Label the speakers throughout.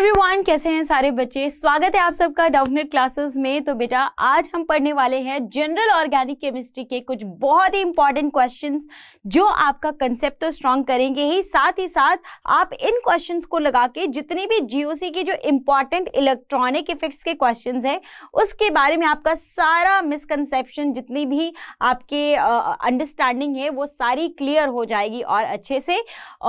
Speaker 1: everyone कैसे हैं सारे बच्चे स्वागत है आप सबका डाउटनेट क्लासेस में तो बेटा आज हम पढ़ने वाले हैं जनरल ऑर्गेनिक केमिस्ट्री के कुछ बहुत ही इंपॉर्टेंट क्वेश्चंस जो आपका कंसेप्ट तो स्ट्रांग करेंगे ही साथ ही साथ आप इन क्वेश्चंस को लगा के जितने भी जीओसी के जो इंपॉर्टेंट इलेक्ट्रॉनिक इफेक्ट्स के क्वेश्चन है उसके बारे में आपका सारा मिसकनसेप्शन जितनी भी आपके अंडरस्टैंडिंग uh, है वो सारी क्लियर हो जाएगी और अच्छे से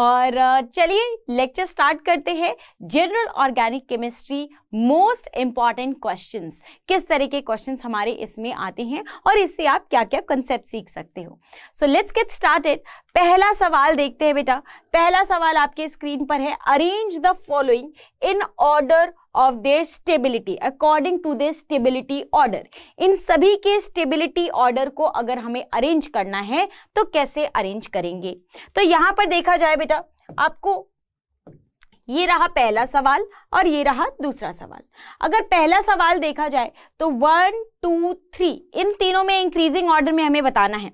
Speaker 1: और uh, चलिए लेक्चर स्टार्ट करते हैं general organic chemistry most important question किस तरह के क्वेश्चन हमारे इसमें आते हैं और इससे आप क्या क्या कंसेप्ट सीख सकते हो सो लेट्स गेट स्टार्टेड पहला सवाल देखते हैं बेटा पहला सवाल आपके स्क्रीन पर है arrange the following in order of their stability according to their stability order in सभी के स्टेबिलिटी ऑर्डर को अगर हमें अरेंज करना है तो कैसे अरेंज करेंगे तो यहां पर देखा जाए बेटा आपको ये रहा पहला सवाल और ये रहा दूसरा सवाल अगर पहला सवाल देखा जाए तो वन टू थ्री इन तीनों में इंक्रीजिंग ऑर्डर में हमें बताना है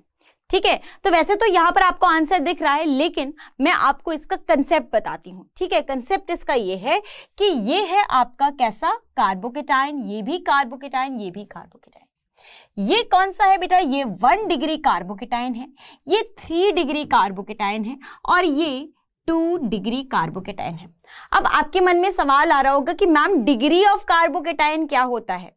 Speaker 1: ठीक है तो वैसे तो यहाँ पर आपको आंसर दिख रहा है लेकिन मैं आपको इसका कंसेप्ट बताती हूँ ठीक है कंसेप्ट इसका ये है कि ये है आपका कैसा कार्बोकेटाइन ये भी कार्बोकेटाइन ये भी कार्बोकेटाइन ये कौन सा है बेटा ये वन डिग्री कार्बोकेटाइन है ये थ्री डिग्री कार्बोकेटाइन है और ये टू डिग्री कार्बोकेटाइन है अब आपके मन में सवाल आ रहा होगा कि मैम डिग्री ऑफ कार्बोकेटाइन क्या होता है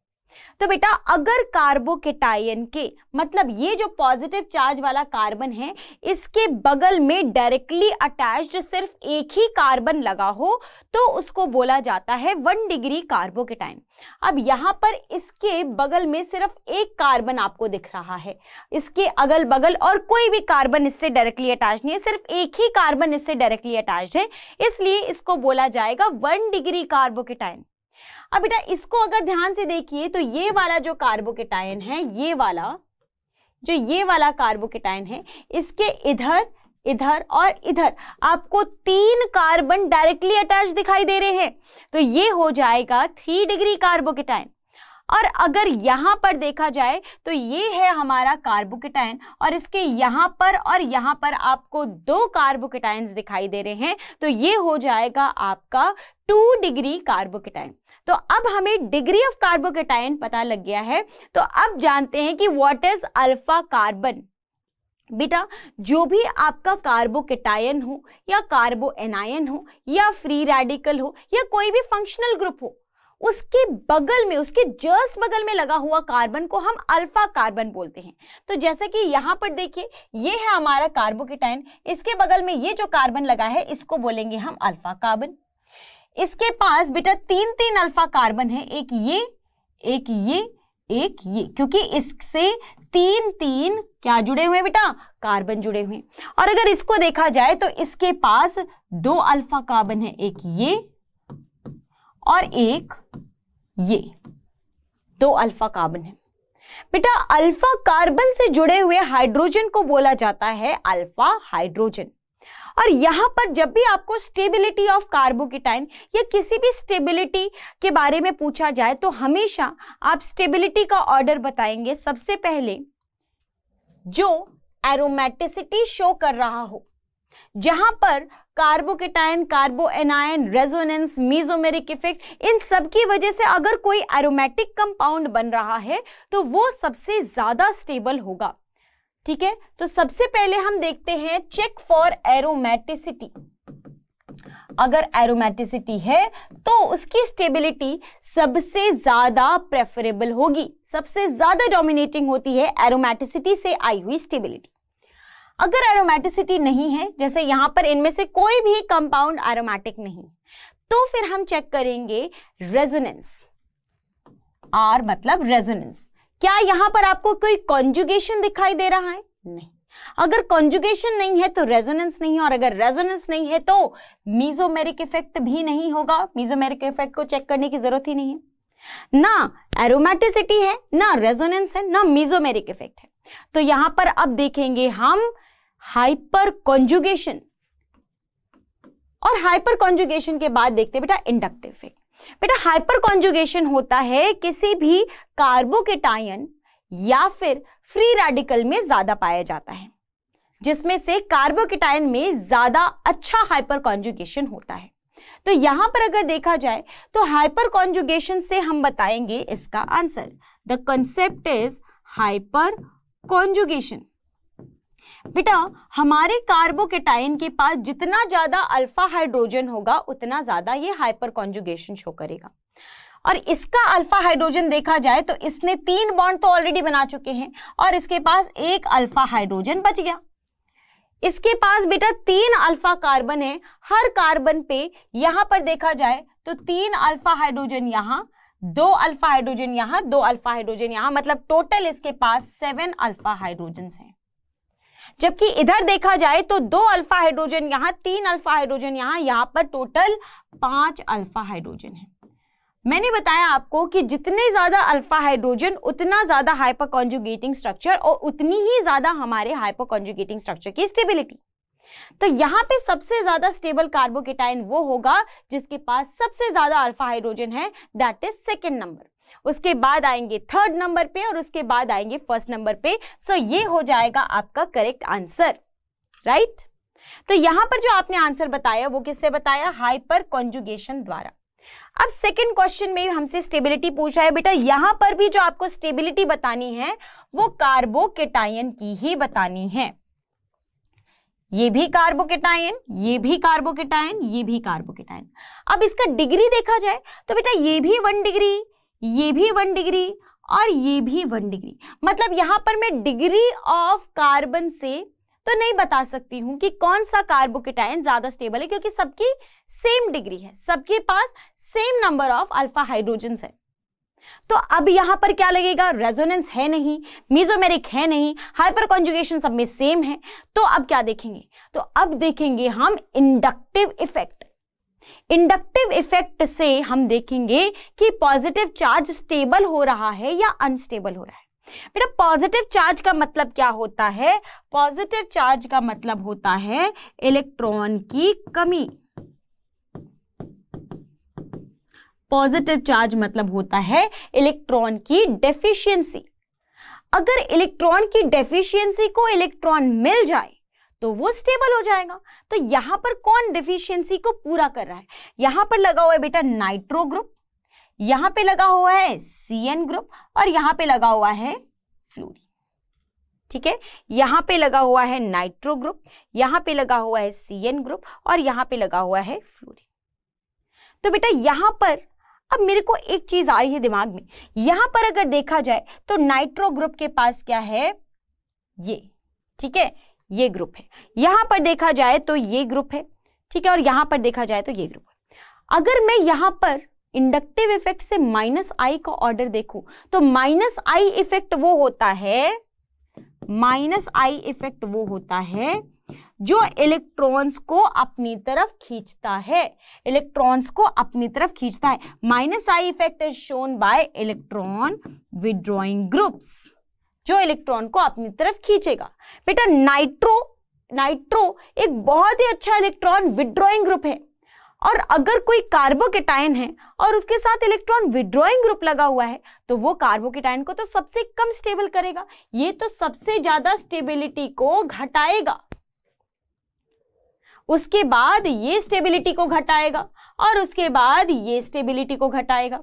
Speaker 1: तो बेटा अगर कार्बोकेटायन के मतलब ये जो पॉजिटिव चार्ज वाला कार्बन है इसके बगल में डायरेक्टली अटैच्ड सिर्फ एक ही कार्बन लगा हो तो उसको बोला जाता है वन डिग्री कार्बोकेटाइन अब यहां पर इसके बगल में सिर्फ एक कार्बन आपको दिख रहा है इसके अगल बगल और कोई भी कार्बन इससे डायरेक्टली अटैच नहीं है सिर्फ एक ही कार्बन इससे डायरेक्टली अटैच है इसलिए इसको बोला जाएगा वन डिग्री कार्बोकेटाइन अब बेटा इसको अगर ध्यान से देखिए तो ये वाला जो कार्बोकेटायन है ये वाला जो ये वाला कार्बोकेटायन है इसके इधर इधर और इधर आपको तीन कार्बन डायरेक्टली अटैच दिखाई दे रहे हैं तो ये हो जाएगा थ्री डिग्री कार्बोकेटाइन और अगर यहां पर देखा जाए तो ये है हमारा कार्बोकेटाइन और इसके यहां पर और यहां पर आपको दो कार्बोकेटाइन दिखाई दे रहे हैं तो ये हो जाएगा आपका टू डिग्री कार्बोकेटाइन तो अब हमें डिग्री ऑफ कार्बोकेटाइन पता लग गया है तो अब जानते हैं कि व्हाट इज अल्फा कार्बन बेटा जो भी आपका कार्बोकेटायन हो या कार्बो एनायन हो या फ्री रेडिकल हो या कोई भी फंक्शनल ग्रुप हो उसके बगल में उसके जस्ट बगल में लगा हुआ कार्बन को हम अल्फा कार्बन बोलते हैं तो जैसे कि यहाँ पर देखिए ये है हमारा कार्बोकेटाइन इसके बगल में ये जो कार्बन लगा है इसको बोलेंगे हम अल्फा कार्बन इसके पास बेटा तीन तीन अल्फा कार्बन है एक ये एक ये एक ये क्योंकि इससे तीन तीन क्या जुड़े हुए बेटा कार्बन जुड़े हुए और अगर इसको देखा जाए तो इसके पास दो अल्फा कार्बन है एक ये और एक ये दो अल्फा कार्बन है बेटा अल्फा कार्बन से जुड़े हुए हाइड्रोजन को बोला जाता है अल्फा हाइड्रोजन और यहाँ पर जब भी आपको स्टेबिलिटी ऑफ कार्बोकिटाइन या किसी भी स्टेबिलिटी के बारे में पूछा जाए तो हमेशा आप स्टेबिलिटी का ऑर्डर बताएंगे सबसे पहले जो एरोमेटिसिटी शो कर रहा हो जहां पर carbanion resonance mesomeric effect इन सब की वजह से अगर कोई एरोमेटिक कंपाउंड बन रहा है तो वो सबसे ज़्यादा स्टेबल होगा ठीक है तो सबसे पहले हम देखते हैं चेक फॉर एरोमेटिसिटी अगर एरोमेटिसिटी है तो उसकी स्टेबिलिटी सबसे ज्यादा प्रेफरेबल होगी सबसे ज्यादा डोमिनेटिंग होती है एरोमेटिसिटी से आई हुई स्टेबिलिटी अगर एरोमेटिसिटी नहीं है जैसे यहां पर इनमें से कोई भी कंपाउंड एरोमेटिक नहीं तो फिर हम चेक करेंगे रेजोनेंस आर मतलब रेजोनेंस क्या यहां पर आपको कोई कॉन्जुगेशन दिखाई दे रहा है नहीं अगर कॉन्जुगेशन नहीं है तो रेजोनेंस नहीं है और अगर रेजोनेंस नहीं है तो मीजोमेरिक इफेक्ट भी नहीं होगा मीजोमेरिक इफेक्ट को चेक करने की जरूरत ही नहीं है ना एरोमेटिसिटी है ना रेजोनेंस है ना मीजोमेरिक इफेक्ट है तो यहां पर अब देखेंगे हम हाइपर कॉन्जुगेशन और हाइपर कॉन्जुगेशन के बाद देखते बेटा इंडक्टिव इफेक्ट बेटा हाइपर कॉन्जुगेशन होता है किसी भी कार्बोकेटायन या फिर फ्री रेडिकल में ज़्यादा पाया जाता है जिसमें से कार्बोकेटायन में ज़्यादा अच्छा हाइपर कॉन्जुगेशन होता है तो यहां पर अगर देखा जाए तो हाइपर कॉन्जुगेशन से हम बताएंगे इसका answer the concept is hyperconjugation बेटा हमारे कार्बोकेटाइन के पास जितना ज़्यादा अल्फा हाइड्रोजन होगा उतना ज़्यादा ये हाइपर कॉन्जुगेशन शो करेगा और इसका अल्फा हाइड्रोजन देखा जाए तो इसने तीन बॉन्ड तो ऑलरेडी बना चुके हैं और इसके पास एक अल्फा हाइड्रोजन बच गया इसके पास बेटा तीन अल्फा कार्बन है हर कार्बन पे यहां पर देखा जाए तो तीन अल्फा हाइड्रोजन यहां दो अल्फा हाइड्रोजन यहां दो अल्फा हाइड्रोजन यहां मतलब टोटल इसके पास सेवन अल्फा हाइड्रोजन हैं जबकि इधर देखा जाए तो दो अल्फा हाइड्रोजन यहां तीन अल्फा हाइड्रोजन यहां यहां पर टोटल पांच अल्फा हाइड्रोजन है मैंने बताया आपको कि जितने ज़्यादा अल्फा हाइड्रोजन उतना ज़्यादा हाइपर कॉन्जुगेटिंग स्ट्रक्चर और उतनी ही ज़्यादा हमारे हाइपर कॉन्जुगेटिंग स्ट्रक्चर की स्टेबिलिटी तो यहां पे सबसे ज्यादा स्टेबल कार्बोकेटाइन वो होगा जिसके पास सबसे ज्यादा अल्फा हाइड्रोजन है दैट इज सेकेंड नंबर उसके बाद आएंगे थर्ड नंबर पे और उसके बाद आएंगे फर्स्ट नंबर पे सो ये हो जाएगा आपका करेक्ट आंसर राइट तो यहां पर जो आपने आंसर बताया वो किससे बताया हाइपर कॉन्जुगेशन द्वारा अब सेकंड क्वेश्चन में हमसे स्टेबिलिटी पूछा है बेटा यहां पर भी जो आपको स्टेबिलिटी बतानी है वो कार्बोकेटायन की ही बतानी है ये भी कार्बोकेटायन ये भी कार्बोकेटायन ये भी कार्बोकेटायन अब इसका डिग्री देखा जाए तो बेटा ये भी वन डिग्री ये भी वन डिग्री और ये भी वन डिग्री मतलब यहां पर मैं डिग्री ऑफ कार्बन से तो नहीं बता सकती हूं कि कौन सा कार्बोकेटाइन ज़्यादा स्टेबल है क्योंकि सबकी सेम डिग्री है सबके पास same number of alpha hydrogen है तो अब यहां पर क्या लगेगा रेजोनेंस है नहीं मीजोमेरिक है नहीं हाइपर कॉन्जुगेशन सब में सेम है तो अब क्या देखेंगे तो अब देखेंगे हम इंडक्टिव इफेक्ट इंडक्टिव इफेक्ट से हम देखेंगे कि पॉजिटिव चार्ज स्टेबल हो रहा है या अनस्टेबल हो रहा है बेटा पॉजिटिव चार्ज का मतलब क्या होता है पॉजिटिव चार्ज का मतलब होता है इलेक्ट्रॉन की कमी पॉजिटिव चार्ज मतलब होता है इलेक्ट्रॉन की डेफिशिएंसी अगर इलेक्ट्रॉन की डेफिशिएंसी को इलेक्ट्रॉन मिल जाए तो वो स्टेबल हो जाएगा तो यहां पर कौन डिफिशियंसी को पूरा कर रहा है यहां पर लगा हुआ है बेटा नाइट्रो ग्रुप यहां पे लगा हुआ है सी ग्रुप और यहां पे लगा हुआ है फ्लोरीन ठीक है यहां पे लगा हुआ है नाइट्रो ग्रुप यहां पे लगा हुआ है सी ग्रुप और यहां पे लगा हुआ है फ्लूरी तो बेटा यहां पर अब मेरे को एक चीज आ रही है दिमाग में यहां पर अगर देखा जाए तो नाइट्रो ग्रुप के पास क्या है ये ठीक है ये ग्रुप है यहां पर देखा जाए तो ये ग्रुप है ठीक है और यहां पर देखा जाए तो ये ग्रुप है अगर मैं यहां पर इंडक्टिव इफेक्ट से माइनस आई का ऑर्डर देखूं तो माइनस आई इफेक्ट वो होता है माइनस आई इफेक्ट वो होता है जो इलेक्ट्रॉन्स को अपनी तरफ खींचता है इलेक्ट्रॉन्स को अपनी तरफ खींचता है minus I effect is shown by electron withdrawing groups जो इलेक्ट्रॉन को अपनी तरफ खींचेगा बेटा नाइट्रो नाइट्रो एक बहुत ही अच्छा इलेक्ट्रॉन विड्रॉइंग ग्रुप है और अगर कोई कार्बोकेटाइन है और उसके साथ इलेक्ट्रॉन विड्रॉइंग ग्रुप लगा हुआ है तो वो कार्बोकेटाइन को तो सबसे कम स्टेबल करेगा ये तो सबसे ज्यादा स्टेबिलिटी को घटाएगा उसके बाद ये स्टेबिलिटी को घटाएगा और उसके बाद ये स्टेबिलिटी को घटाएगा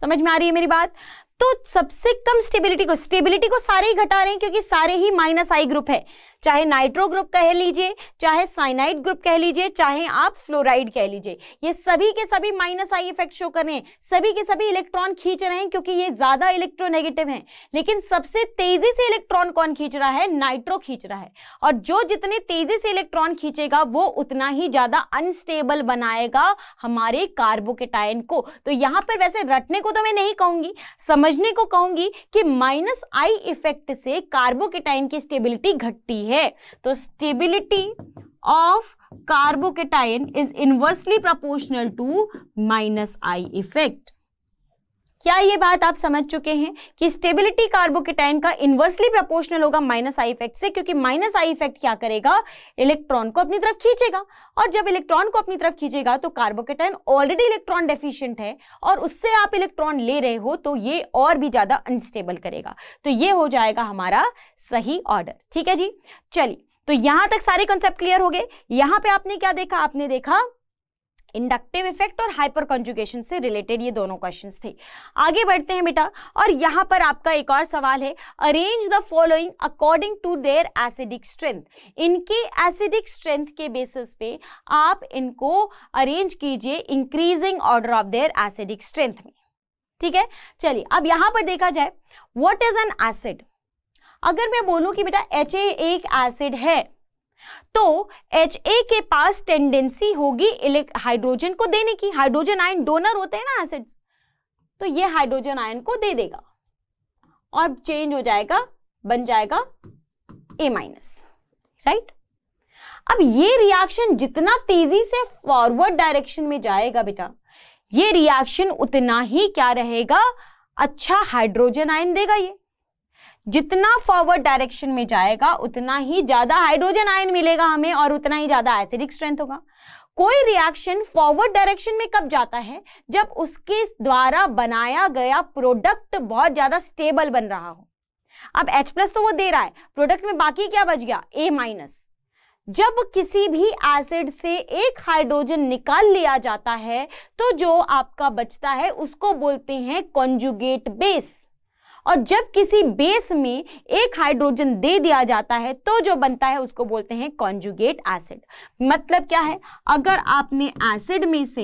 Speaker 1: समझ में आ रही है मेरी बात तो सबसे कम स्टेबिलिटी को स्टेबिलिटी को सारे ही घटा रहे हैं क्योंकि सारे ही माइनस आई ग्रुप है चाहे नाइट्रो ग्रुप कह लीजिए चाहे साइनाइड ग्रुप कह लीजिए चाहे आप फ्लोराइड कह लीजिए ये सभी के सभी माइनस आई इफेक्ट शो कर रहे हैं सभी के सभी इलेक्ट्रॉन खींच रहे हैं क्योंकि ये ज्यादा इलेक्ट्रोनेगेटिव है लेकिन सबसे तेजी से इलेक्ट्रॉन कौन खींच रहा है नाइट्रो खींच रहा है और जो जितने तेजी से इलेक्ट्रॉन खींचेगा वो उतना ही ज्यादा अनस्टेबल बनाएगा हमारे कार्बोकेटाइन को तो यहां पर वैसे रटने को तो मैं नहीं कहूंगी समझ समझने को कहूंगी कि माइनस आई इफेक्ट से कार्बोकेटाइन की स्टेबिलिटी घटती है तो stability of carbocation is inversely proportional to minus I effect क्या ये बात आप समझ चुके हैं कि स्टेबिलिटी कार्बोकेटाइन का इन्वर्सली प्रोपोर्शनल होगा माइनस आई इफेक्ट से क्योंकि माइनस आई इफेक्ट क्या करेगा इलेक्ट्रॉन को अपनी तरफ खींचेगा और जब इलेक्ट्रॉन को अपनी तरफ खींचेगा तो कार्बोकेटाइन ऑलरेडी इलेक्ट्रॉन डेफिशियंट है और उससे आप इलेक्ट्रॉन ले रहे हो तो ये और भी ज़्यादा अनस्टेबल करेगा तो ये हो जाएगा हमारा सही ऑर्डर ठीक है जी चलिए तो यहां तक सारे कॉन्सेप्ट क्लियर हो गए यहां पे आपने क्या देखा आपने देखा इंडक्टिव इफेक्ट और हाइपर कॉन्जुकेशन से रिलेटेड ये दोनों क्वेश्चन थे आगे बढ़ते हैं बेटा और यहाँ पर आपका एक और सवाल है arrange the following according to their acidic strength इनकी एसिडिक स्ट्रेंथ के बेसिस पे आप इनको अरेंज कीजिए increasing order of their acidic strength में ठीक है चलिए अब यहाँ पर देखा जाए व्हाट इज एन एसिड अगर मैं बोलूँ कि बेटा एच एक एसिड है तो एच ए के पास टेंडेंसी होगी हाइड्रोजन को देने की हाइड्रोजन आयन डोनर होते हैं ना एसिड्स तो ये हाइड्रोजन आयन को दे देगा और चेंज हो जाएगा बन जाएगा ए माइनस राइट अब ये रिएक्शन जितना तेजी से फॉरवर्ड डायरेक्शन में जाएगा बेटा ये रिएक्शन उतना ही क्या रहेगा अच्छा हाइड्रोजन आयन देगा ये जितना फॉरवर्ड डायरेक्शन में जाएगा उतना ही ज्यादा हाइड्रोजन आयन मिलेगा हमें और उतना ही ज्यादा एसिडिक स्ट्रेंथ होगा कोई रिएक्शन फॉरवर्ड डायरेक्शन में कब जाता है जब उसके द्वारा बनाया गया प्रोडक्ट बहुत ज्यादा स्टेबल बन रहा हो अब H प्लस तो वो दे रहा है प्रोडक्ट में बाकी क्या बच गया A माइनस जब किसी भी एसिड से एक हाइड्रोजन निकाल लिया जाता है तो जो आपका बचता है उसको बोलते हैं कॉन्जुगेट बेस और जब किसी बेस में एक हाइड्रोजन दे दिया जाता है तो जो बनता है उसको बोलते हैं कॉन्जुगेट एसिड मतलब क्या है अगर आपने एसिड में से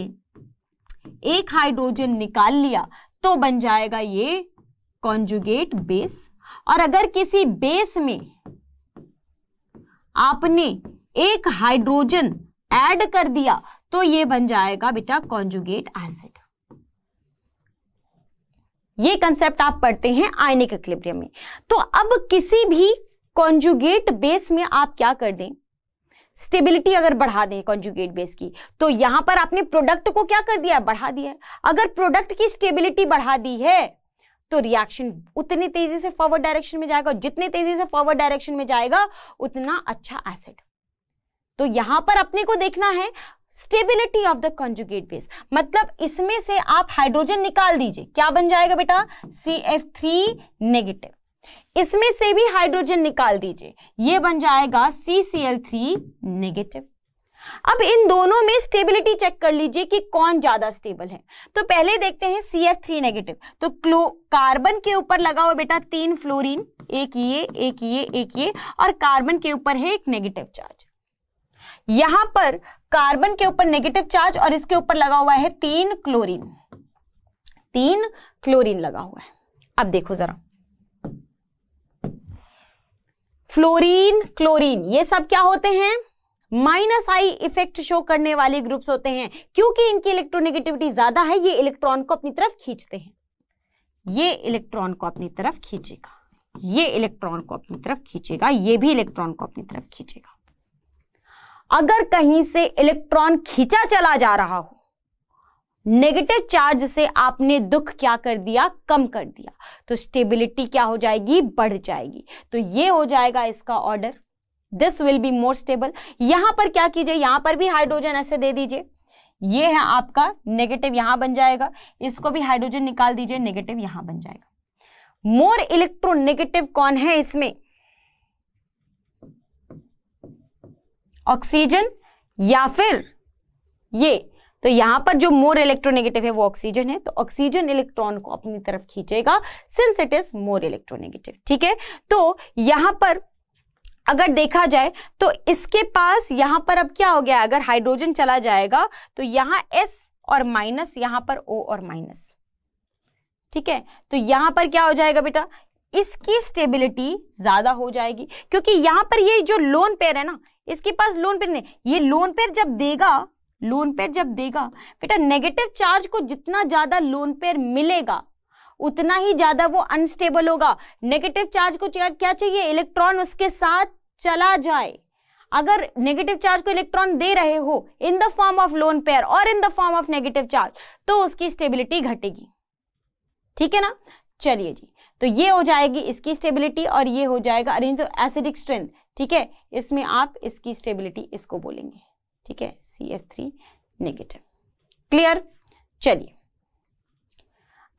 Speaker 1: एक हाइड्रोजन निकाल लिया तो बन जाएगा ये कॉन्जुगेट बेस और अगर किसी बेस में आपने एक हाइड्रोजन ऐड कर दिया तो ये बन जाएगा बेटा कॉन्जुगेट एसिड ये कंसेप्ट आप पढ़ते हैं आयनिक इक्लिब्रियम में तो अब किसी भी कॉन्जुगेट बेस में आप क्या कर दें स्टेबिलिटी अगर बढ़ा दें कॉन्जुगेट बेस की तो यहां पर आपने प्रोडक्ट को क्या कर दिया बढ़ा दिया अगर प्रोडक्ट की स्टेबिलिटी बढ़ा दी है तो रिएक्शन उतनी तेजी से फॉरवर्ड डायरेक्शन में जाएगा जितने तेजी से फॉरवर्ड डायरेक्शन में जाएगा उतना अच्छा एसिड तो यहां पर अपने को देखना है stability of the conjugate base मतलब इसमें से आप हाइड्रोजन निकाल दीजिए क्या बन जाएगा बेटा सी एफ थ्री नेगेटिव इसमें से भी हाइड्रोजन निकाल दीजिए ये बन जाएगा C C L three negative अब इन दोनों में स्टेबिलिटी चेक कर लीजिए कि कौन ज्यादा स्टेबल है तो पहले देखते हैं सी एफ थ्री नेगेटिव तो क्लो कार्बन के ऊपर लगा हुआ बेटा तीन फ्लोरीन एक ये एक ये एक ये और कार्बन के ऊपर है एक नेगेटिव चार्ज यहां पर कार्बन के ऊपर नेगेटिव चार्ज और इसके ऊपर लगा हुआ है तीन क्लोरीन तीन क्लोरीन लगा हुआ है अब देखो जरा फ्लोरीन क्लोरीन ये सब क्या होते हैं माइनस आई इफेक्ट शो करने वाले ग्रुप्स होते हैं क्योंकि इनकी इलेक्ट्रोनेगेटिविटी ज्यादा है ये इलेक्ट्रॉन को अपनी तरफ खींचते हैं ये इलेक्ट्रॉन को अपनी तरफ खींचेगा ये इलेक्ट्रॉन को अपनी तरफ खींचेगा ये भी इलेक्ट्रॉन को अपनी तरफ खींचेगा अगर कहीं से इलेक्ट्रॉन खींचा चला जा रहा हो नेगेटिव चार्ज से आपने दुख क्या कर दिया कम कर दिया तो स्टेबिलिटी क्या हो जाएगी बढ़ जाएगी तो ये हो जाएगा इसका order this will be more stable यहां पर क्या कीजिए यहां पर भी हाइड्रोजन ऐसे दे दीजिए ये है आपका नेगेटिव यहां बन जाएगा इसको भी हाइड्रोजन निकाल दीजिए नेगेटिव यहां बन जाएगा मोर इलेक्ट्रोनेगेटिव कौन है इसमें ऑक्सीजन या फिर ये तो यहां पर जो मोर इलेक्ट्रोनेगेटिव है वो ऑक्सीजन है तो ऑक्सीजन इलेक्ट्रॉन को अपनी तरफ खींचेगा since it is more electronegative ठीक है तो यहां पर अगर देखा जाए तो इसके पास यहां पर अब क्या हो गया अगर हाइड्रोजन चला जाएगा तो यहां एस और माइनस यहां पर ओ और माइनस ठीक है तो यहां पर क्या हो जाएगा बेटा इसकी स्टेबिलिटी ज्यादा हो जाएगी क्योंकि यहां पर ये जो लोन पेयर है ना इसके पास लोन पेयर नहीं ये लोन पेयर जब देगा लोन पेयर जब देगा बेटा नेगेटिव चार्ज को जितना ज्यादा लोन पेयर मिलेगा उतना ही ज्यादा वो अनस्टेबल होगा नेगेटिव चार्ज को क्या चाहिए इलेक्ट्रॉन उसके साथ चला जाए अगर नेगेटिव चार्ज को इलेक्ट्रॉन दे रहे हो in the form of lone pair और in the form of negative charge तो उसकी स्टेबिलिटी घटेगी ठीक है ना चलिए जी तो ये हो जाएगी इसकी स्टेबिलिटी और ये हो जाएगा अरेंज तो एसिडिक स्ट्रेंथ ठीक है इसमें आप इसकी स्टेबिलिटी इसको बोलेंगे ठीक है C F three negative clear चलिए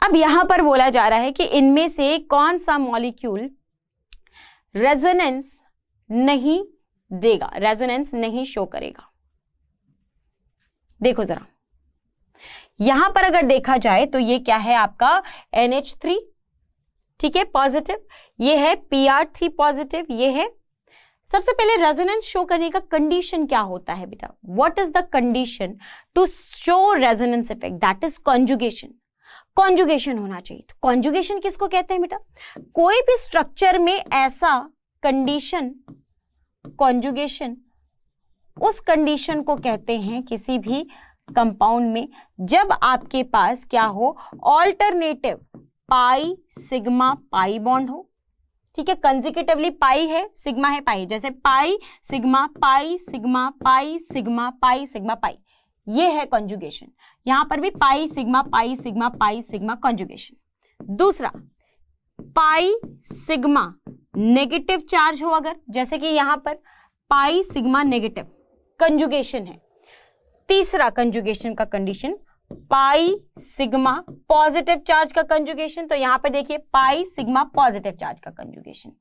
Speaker 1: अब यहां पर बोला जा रहा है कि इनमें से कौन सा मॉलिक्यूल रेजोनेंस नहीं देगा रेजोनेंस नहीं शो करेगा देखो जरा यहां पर अगर देखा जाए तो ये क्या है आपका NH3 थ्री ठीक है पॉजिटिव ये है पी आर थ्री पॉजिटिव ये है सबसे पहले रेजोनेंस शो करने का कंडीशन क्या होता है बेटा what is the condition to show resonance effect that is conjugation conjugation होना चाहिए तो कॉन्जुगेशन किसको कहते हैं बेटा कोई भी स्ट्रक्चर में ऐसा कंडीशन कॉन्जुगेशन उस कंडीशन को कहते हैं किसी भी कंपाउंड में जब आपके पास क्या हो alternative pi sigma pi bond हो ठीक है कंजिकेटिवली पाई है सिग्मा है पाई जैसे pi sigma pi sigma pi sigma pi sigma pi ये है कॉन्जुगेशन यहां पर भी pi sigma pi sigma pi sigma conjugation दूसरा पाई सिग्मा नेगेटिव चार्ज हो अगर जैसे कि यहां पर पाई सिग्मा नेगेटिव कंजुगेशन है तीसरा कंजुगेशन का condition pi sigma positive charge का कंजुगेशन तो यहां पर देखिए पाई सिग्मा पॉजिटिव चार्ज का कंजुगेशन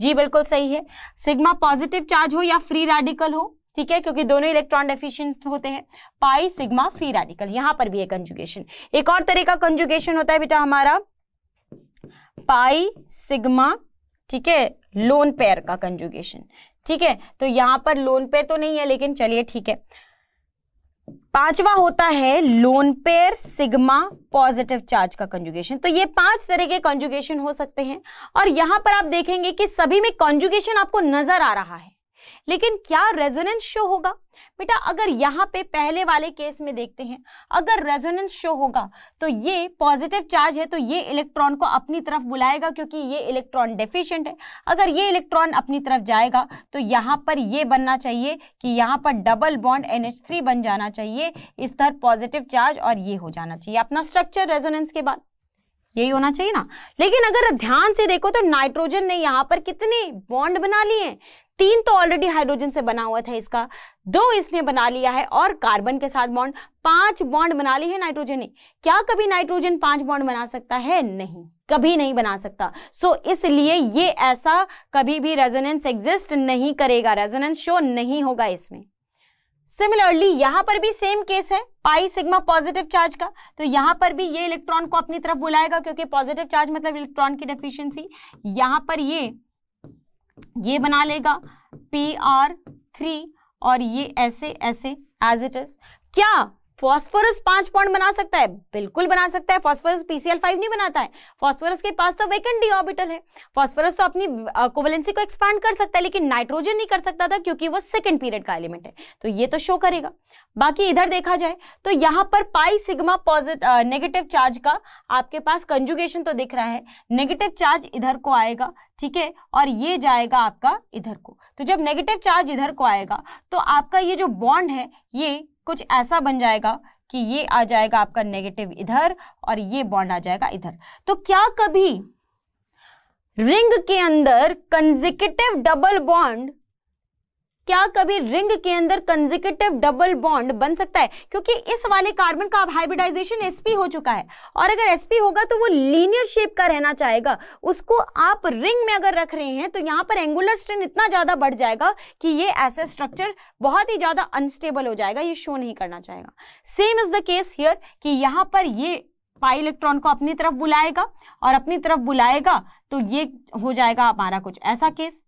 Speaker 1: जी बिल्कुल सही है सिग्मा पॉजिटिव चार्ज हो या फ्री रेडिकल हो ठीक है क्योंकि दोनों इलेक्ट्रॉन डेफिशिएंट होते हैं पाई सिग्मा फ्री रेडिकल यहां पर भी है कंजुगेशन एक और तरह का कंजुगेशन होता है बेटा हमारा पाई सिग्मा ठीक है लोन पेयर का कंजुगेशन ठीक है तो यहां पर लोन पेयर तो नहीं है लेकिन चलिए ठीक है पांचवा होता है lone pair sigma positive charge का कंजुगेशन तो ये पांच तरह के कंजुगेशन हो सकते हैं और यहां पर आप देखेंगे कि सभी में कंजुगेशन आपको नजर आ रहा है लेकिन क्या रेजोनेंस शो होगा बेटा अगर यहाँ पे पहले वाले केस में देखते हैं अगर रेजोनेंस शो होगा तो ये पॉजिटिव चार्ज है तो ये इलेक्ट्रॉन को अपनी तरफ बुलाएगा क्योंकि ये इलेक्ट्रॉन डेफिशिएंट है अगर ये इलेक्ट्रॉन अपनी तरफ जाएगा तो यहाँ पर ये बनना चाहिए कि यहाँ पर डबल बॉन्ड एन बन जाना चाहिए इस तरह पॉजिटिव चार्ज और ये हो जाना चाहिए अपना स्ट्रक्चर रेजोनेंस के बाद यही होना चाहिए ना लेकिन अगर ध्यान से देखो तो नाइट्रोजन ने यहाँ पर कितने बॉन्ड बना लिए तीन तो ऑलरेडी हाइड्रोजन से बना हुआ था इसका दो इसने बना लिया है और कार्बन के साथ बॉन्ड पांच बॉन्ड बना ली है नाइट्रोजन ने क्या कभी नाइट्रोजन पांच बॉन्ड बना सकता है नहीं कभी नहीं बना सकता सो so, इसलिए ये ऐसा कभी भी रेजोनेंस एग्जिस्ट नहीं करेगा रेजोनेंस शो नहीं होगा इसमें सिमिलरली यहां पर भी सेम केस है पाई सिग्मा पॉजिटिव चार्ज का तो यहां पर भी ये इलेक्ट्रॉन को अपनी तरफ बुलाएगा क्योंकि पॉजिटिव चार्ज मतलब इलेक्ट्रॉन की डेफिशिएंसी यहां पर ये ये बना लेगा पी आर थ्री और ये ऐसे ऐसे एज इट इज क्या फॉस्फोरस पांच पॉइंट बना सकता है बिल्कुल बना सकता है फॉस्फोरस पीसीएल फाइव नहीं बनाता है फॉस्फोरस के पास तो वेकेंट डी ऑर्बिटल है फॉस्फोरस तो अपनी कोवेलेंसी को एक्सपांड कर सकता है लेकिन नाइट्रोजन नहीं कर सकता था क्योंकि वो सेकेंड पीरियड का एलिमेंट है तो ये तो शो करेगा बाकी इधर देखा जाए तो यहाँ पर pi sigma positive negative charge का आपके पास कंजुगेशन तो दिख रहा है नेगेटिव चार्ज इधर को आएगा ठीक है और ये जाएगा आपका इधर को तो जब नेगेटिव चार्ज इधर को आएगा तो आपका ये जो बॉन्ड है ये कुछ ऐसा बन जाएगा कि ये आ जाएगा आपका नेगेटिव इधर और ये बॉन्ड आ जाएगा इधर तो क्या कभी रिंग के अंदर कंजिकेटिव डबल बॉन्ड क्या कभी रिंग के अंदर कंजिकेटिव डबल बॉन्ड बन सकता है क्योंकि इस वाले कार्बन का अब हाइब्रिडाइजेशन एसपी हो चुका है और अगर एसपी होगा तो वो लीनियर शेप का रहना चाहेगा उसको आप रिंग में अगर रख रहे हैं तो यहाँ पर एंगुलर स्ट्रेन इतना ज़्यादा बढ़ जाएगा कि ये ऐसा स्ट्रक्चर बहुत ही ज़्यादा अनस्टेबल हो जाएगा ये शो नहीं करना चाहेगा same is the case here कि यहाँ पर ये पाई इलेक्ट्रॉन को अपनी तरफ बुलाएगा और अपनी तरफ बुलाएगा तो ये हो जाएगा हमारा कुछ ऐसा केस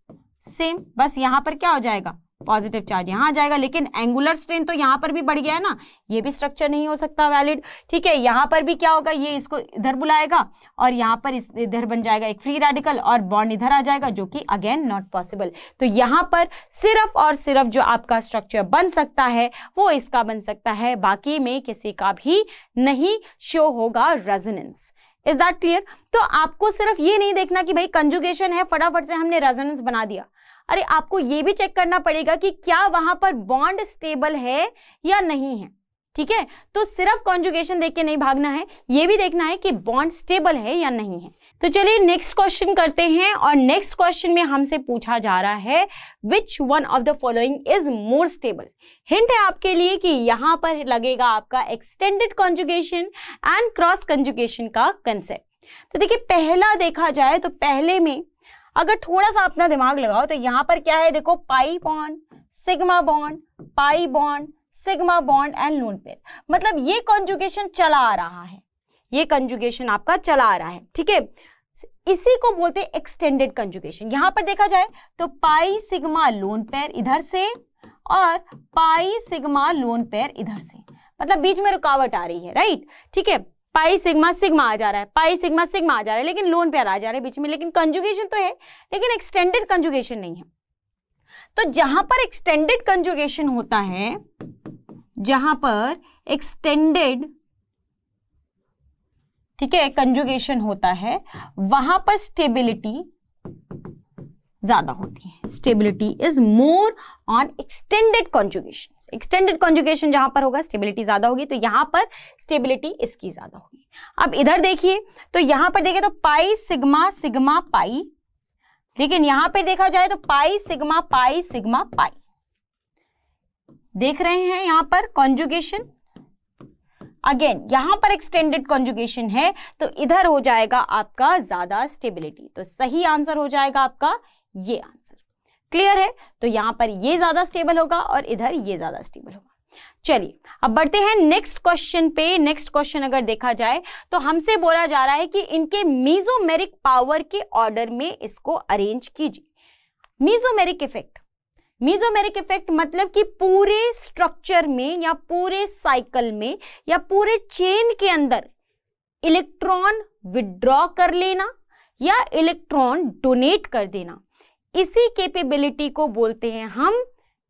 Speaker 1: सेम बस यहाँ पर क्या हो जाएगा पॉजिटिव चार्ज यहाँ जाएगा लेकिन एंगुलर स्ट्रेन तो यहाँ पर भी बढ़ गया है ना ये भी स्ट्रक्चर नहीं हो सकता वैलिड ठीक है यहाँ पर भी क्या होगा ये इसको इधर बुलाएगा और यहाँ पर इस इधर बन जाएगा एक फ्री रेडिकल और बॉन्ड इधर आ जाएगा जो कि अगेन नॉट पॉसिबल तो यहाँ पर सिर्फ और सिर्फ जो आपका स्ट्रक्चर बन सकता है वो इसका बन सकता है बाकी में किसी का भी नहीं शो होगा रेजोनेंस इज दैट क्लियर तो आपको सिर्फ ये नहीं देखना कि भाई कंजुगेशन है फटाफट से हमने रेजोनेंस बना दिया अरे आपको ये भी चेक करना पड़ेगा कि क्या वहां पर बॉन्ड स्टेबल है या नहीं है ठीक है तो सिर्फ कॉन्जुगेशन देख के नहीं भागना है ये भी देखना है कि बॉन्ड स्टेबल है या नहीं है तो चलिए नेक्स्ट क्वेश्चन करते हैं और नेक्स्ट क्वेश्चन में हमसे पूछा जा रहा है which one of the following is more stable hint है आपके लिए कि यहां पर लगेगा आपका extended conjugation and cross conjugation का कंसेप्ट तो देखिए पहला देखा जाए तो पहले में अगर थोड़ा सा अपना दिमाग लगाओ तो यहां पर क्या है देखो pi bond sigma bond pi bond sigma bond and lone pair मतलब ये कंजुगेशन चला आ रहा है ये कंजुगेशन आपका चला आ रहा है ठीक है इसी को बोलते हैं एक्सटेंडेड कंजुगेशन यहां पर देखा जाए तो पाई सिग्मा लोन पेयर इधर से और पाई सिग्मा लोन पेयर इधर से मतलब बीच में रुकावट आ रही है राइट ठीक है पाई सिग्मा सिग्मा आ जा रहा है पाई सिग्मा सिग्मा आ जा रहा है लेकिन लोन पेयर आ जा रहा है बीच में लेकिन कंजुगेशन तो है लेकिन एक्सटेंडेड कंजुगेशन नहीं है तो जहां पर एक्सटेंडेड कंजुगेशन होता है जहां पर एक्सटेंडेड ठीक है कंजुगेशन होता है वहां पर स्टेबिलिटी ज्यादा होती है stability is more on extended conjugation extended conjugation जहां पर होगा स्टेबिलिटी ज्यादा होगी तो यहां पर स्टेबिलिटी इसकी ज्यादा होगी अब इधर देखिए तो यहां पर देखिए तो पाई सिग्मा सिग्मा पाई लेकिन यहां पर देखा जाए तो पाई सिग्मा पाई सिग्मा पाई देख रहे हैं यहां पर कॉन्जुगेशन अगेन यहां पर एक्सटेंडेड कॉन्जुगेशन है तो इधर हो जाएगा आपका ज्यादा स्टेबिलिटी तो सही आंसर हो जाएगा आपका ये आंसर क्लियर है तो यहां पर ये ज्यादा स्टेबल होगा और इधर ये ज्यादा स्टेबल होगा चलिए अब बढ़ते हैं नेक्स्ट क्वेश्चन पे नेक्स्ट क्वेश्चन अगर देखा जाए तो हमसे बोला जा रहा है कि इनके मीजोमेरिक पावर के ऑर्डर में इसको अरेंज कीजिए मीजोमेरिक इफेक्ट मीजोमेरिक इफेक्ट मतलब कि पूरे स्ट्रक्चर में या पूरे साइकिल में या पूरे चेन के अंदर इलेक्ट्रॉन विड्रॉ कर लेना या इलेक्ट्रॉन डोनेट कर देना इसी कैपेबिलिटी को बोलते हैं हम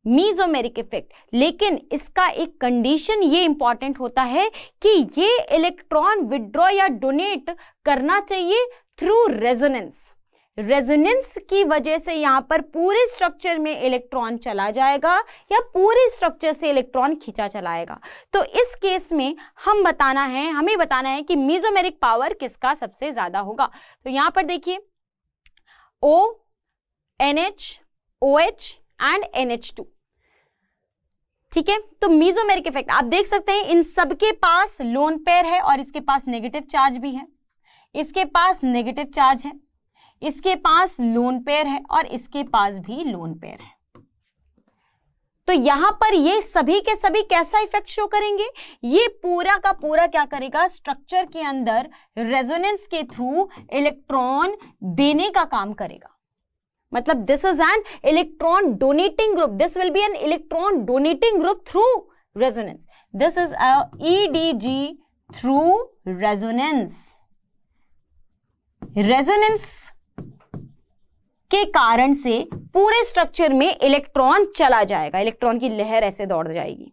Speaker 1: मीजोमेरिक इफेक्ट लेकिन इसका एक कंडीशन ये इंपॉर्टेंट होता है कि ये इलेक्ट्रॉन विड्रॉ या डोनेट करना चाहिए थ्रू रेजोनेंस रेजोनेंस की वजह से यहाँ पर पूरे स्ट्रक्चर में इलेक्ट्रॉन चला जाएगा या पूरे स्ट्रक्चर से इलेक्ट्रॉन खींचा चलाएगा तो इस केस में हम बताना है हमें बताना है कि मीजोमेरिक पावर किसका सबसे ज़्यादा होगा तो यहाँ पर देखिए ओ NH, OH एंड NH2 ठीक है तो मीजोमेरिक इफेक्ट आप देख सकते हैं इन सबके पास लोन पेयर है और इसके पास नेगेटिव चार्ज भी है इसके पास नेगेटिव चार्ज है इसके पास लोन पेयर है और इसके पास भी लोन पेयर है तो यहां पर ये सभी के सभी कैसा इफेक्ट शो करेंगे ये पूरा का पूरा क्या करेगा स्ट्रक्चर के अंदर रेजोनेंस के थ्रू इलेक्ट्रॉन देने का काम करेगा मतलब this is an electron donating group this will be an electron donating group through resonance this is EDG through resonance resonance के कारण से पूरे स्ट्रक्चर में इलेक्ट्रॉन चला जाएगा इलेक्ट्रॉन की लहर ऐसे दौड़ जाएगी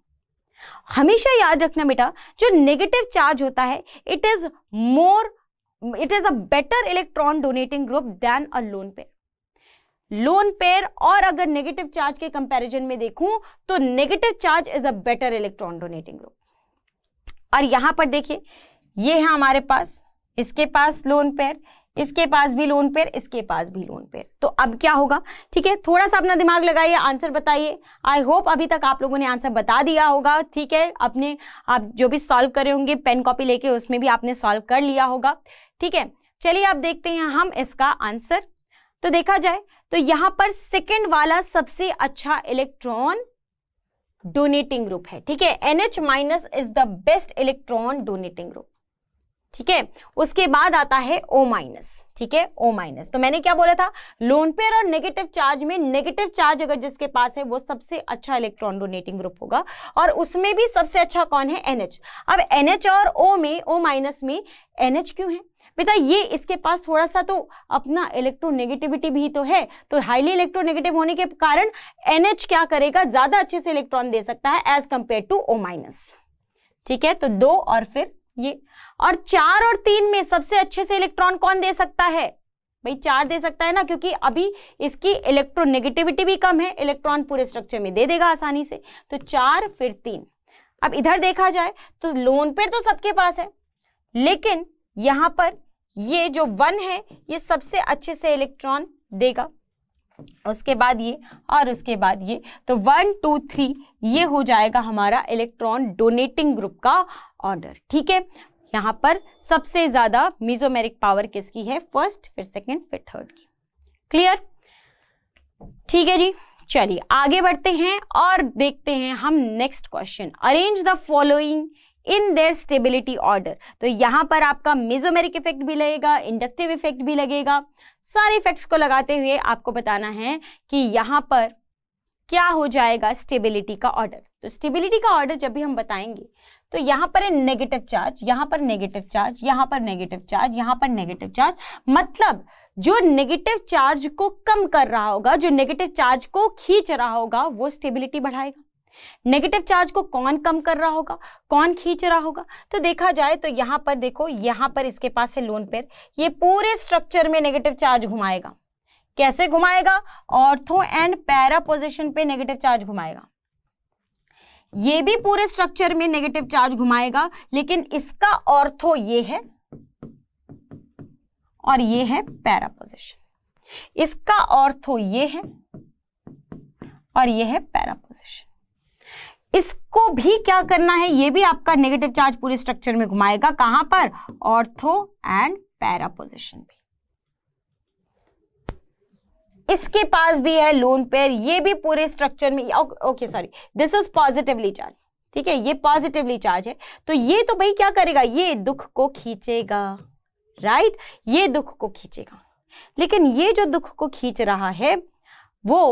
Speaker 1: हमेशा याद रखना बेटा जो नेगेटिव चार्ज होता है it is more it is a better electron donating group than a lone pair lone pair और अगर नेगेटिव चार्ज के कंपैरिजन में देखूं तो negative charge is a better electron donating group और यहां पर देखिए ये है हमारे पास इसके पास लोन पेयर इसके पास भी लोन पेयर इसके पास भी लोन पेयर तो अब क्या होगा ठीक है थोड़ा सा अपना दिमाग लगाइए आंसर बताइए आई होप अभी तक आप लोगों ने आंसर बता दिया होगा ठीक है अपने आप जो भी सॉल्व करे होंगे पेन कॉपी लेके उसमें भी आपने सॉल्व कर लिया होगा ठीक है चलिए आप देखते हैं हम इसका आंसर तो देखा जाए तो यहां पर सेकेंड वाला सबसे अच्छा इलेक्ट्रॉन डोनेटिंग ग्रुप है ठीक है NH minus is the best electron donating group ठीक है उसके बाद आता है ओ माइनस ठीक है ओ माइनस तो मैंने क्या बोला था लोन पेयर और नेगेटिव चार्ज में नेगेटिव चार्ज अगर जिसके पास है वो सबसे अच्छा इलेक्ट्रॉन डोनेटिंग ग्रुप होगा और उसमें भी सबसे अच्छा कौन है एनएच अब एनएच और ओ में ओ माइनस में एनएच क्यों है बेटा ये इसके पास थोड़ा सा तो अपना इलेक्ट्रोनेगेटिविटी भी तो है तो हाईली इलेक्ट्रोनेगेटिव होने के कारण एन क्या करेगा ज्यादा अच्छे से इलेक्ट्रॉन दे सकता है as compare to O minus ठीक है तो दो और फिर ये और चार और तीन में सबसे अच्छे से इलेक्ट्रॉन कौन दे सकता है भाई चार दे सकता है ना क्योंकि अभी इसकी इलेक्ट्रोनेगेटिविटी भी कम है इलेक्ट्रॉन पूरे स्ट्रक्चर में दे देगा आसानी से तो चार फिर तीन अब इधर देखा जाए तो लोन पेयर तो सबके पास है लेकिन यहाँ पर ये जो वन है ये सबसे अच्छे से इलेक्ट्रॉन देगा उसके बाद ये और उसके बाद ये तो वन टू थ्री ये हो जाएगा हमारा इलेक्ट्रॉन डोनेटिंग ग्रुप का ऑर्डर ठीक है यहां पर सबसे ज़्यादा मीजोमेरिक पावर किसकी है फर्स्ट फिर सेकंड फिर थर्ड की क्लियर ठीक है जी चलिए आगे बढ़ते हैं और देखते हैं हम next question arrange the following in their stability order तो यहाँ पर आपका मेजोमेरिक इफेक्ट भी लगेगा इंडक्टिव इफेक्ट भी लगेगा सारे इफेक्ट्स को लगाते हुए आपको बताना है कि यहां पर क्या हो जाएगा स्टेबिलिटी का ऑर्डर तो स्टेबिलिटी का ऑर्डर जब भी हम बताएंगे तो यहां पर नेगेटिव चार्ज यहां पर नेगेटिव चार्ज यहां पर नेगेटिव चार्ज यहाँ पर नेगेटिव चार्ज मतलब जो नेगेटिव चार्ज को कम कर रहा होगा जो नेगेटिव चार्ज को खींच रहा होगा वो स्टेबिलिटी बढ़ाएगा नेगेटिव चार्ज को कौन कम कर रहा होगा कौन खींच रहा होगा तो देखा जाए तो यहां पर देखो यहां पर इसके पास है लोन पेयर ये पूरे स्ट्रक्चर में नेगेटिव चार्ज घुमाएगा कैसे घुमाएगा ऑर्थो एंड पैरा पोजिशन पे नेगेटिव चार्ज घुमाएगा ये भी पूरे स्ट्रक्चर में नेगेटिव चार्ज घुमाएगा लेकिन इसका ऑर्थो ये है और ये है पैरा पोजिशन इसका ऑर्थो ये है और ये है पैरा पोजिशन इसको भी क्या करना है ये भी आपका नेगेटिव चार्ज पूरे स्ट्रक्चर में घुमाएगा कहां पर ऑर्थो एंड पैरा पोजिशन भी इसके पास भी है लोन पेयर ये भी पूरे स्ट्रक्चर में okay sorry this is positively charge ठीक है ये पॉजिटिवली चार्ज है तो ये तो भाई क्या करेगा ये दुख को खींचेगा राइट ये दुख को खींचेगा लेकिन ये जो दुख को खींच रहा है वो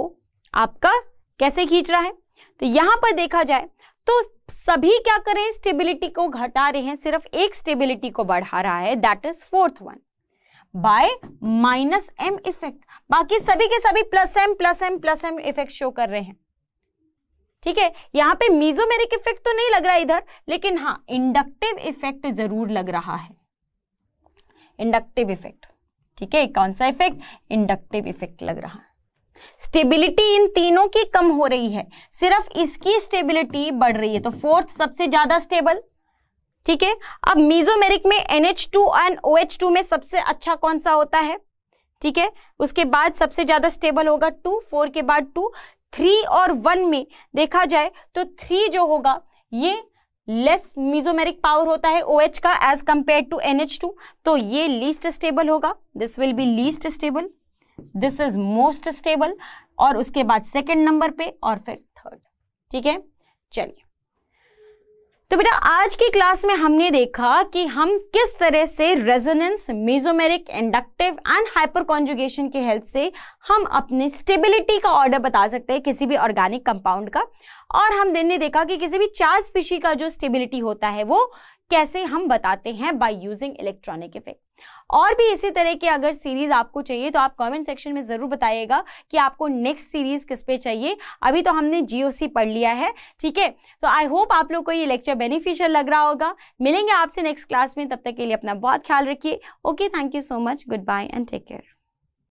Speaker 1: आपका कैसे खींच रहा है तो यहां पर देखा जाए तो सभी क्या करें स्टेबिलिटी को घटा रहे हैं सिर्फ एक स्टेबिलिटी को बढ़ा रहा है that is fourth one by minus M effect बाकी सभी के सभी plus M plus M plus M effect show कर रहे हैं ठीक है यहां पे मीजोमेरिक इफेक्ट तो नहीं लग रहा इधर लेकिन हाँ इंडक्टिव इफेक्ट जरूर लग रहा है इंडक्टिव इफेक्ट ठीक है कौन सा इफेक्ट इंडक्टिव इफेक्ट लग रहा है स्टेबिलिटी इन तीनों की कम हो रही है सिर्फ इसकी स्टेबिलिटी बढ़ रही है तो फोर्थ सबसे ज्यादा स्टेबल ठीक है अब मीजोमेरिक में NH2 एंड OH2 में सबसे अच्छा कौन सा होता है ठीक है उसके बाद सबसे ज्यादा स्टेबल होगा टू फोर के बाद टू थ्री और वन में देखा जाए तो थ्री जो होगा ये लेस मीजोमेरिक पावर होता है OH का एज कंपेयर टू टू तो ये लीस्ट स्टेबल होगा this will be least stable this is most stable और उसके बाद सेकेंड नंबर पे और फिर थर्ड ठीक है चलिए तो बेटा आज की क्लास में हमने देखा कि हम किस तरह से resonance mesomeric inductive and hyperconjugation के हेल्प से हम अपने स्टेबिलिटी का ऑर्डर बता सकते हैं किसी भी ऑर्गेनिक कंपाउंड का और हम हमने देखा कि किसी भी चार स्पीशी का जो स्टेबिलिटी होता है वो कैसे हम बताते हैं बाय यूजिंग इलेक्ट्रॉनिक इफेक्ट और भी इसी तरह की अगर सीरीज़ आपको चाहिए तो आप कमेंट सेक्शन में ज़रूर बताइएगा कि आपको नेक्स्ट सीरीज़ किस पे चाहिए अभी तो हमने जीओसी पढ़ लिया है ठीक है तो आई होप आप लोग को ये लेक्चर बेनिफिशियल लग रहा होगा मिलेंगे आपसे नेक्स्ट क्लास में तब तक के लिए अपना बहुत ख्याल रखिए okay thank you so much goodbye and take care